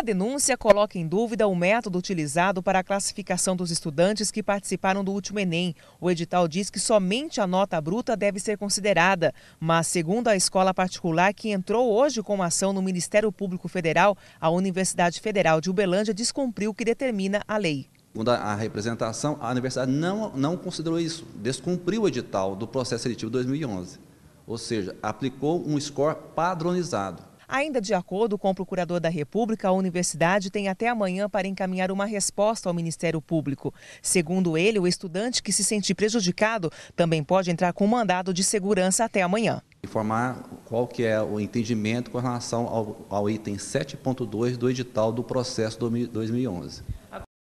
A denúncia coloca em dúvida o método utilizado para a classificação dos estudantes que participaram do último Enem. O edital diz que somente a nota bruta deve ser considerada, mas segundo a escola particular que entrou hoje com ação no Ministério Público Federal, a Universidade Federal de Uberlândia descumpriu o que determina a lei. Segundo a representação, a universidade não, não considerou isso, descumpriu o edital do processo seletivo 2011, ou seja, aplicou um score padronizado. Ainda de acordo com o procurador da República, a universidade tem até amanhã para encaminhar uma resposta ao Ministério Público. Segundo ele, o estudante que se sentir prejudicado também pode entrar com um mandado de segurança até amanhã. Informar qual que é o entendimento com relação ao, ao item 7.2 do edital do processo 2011.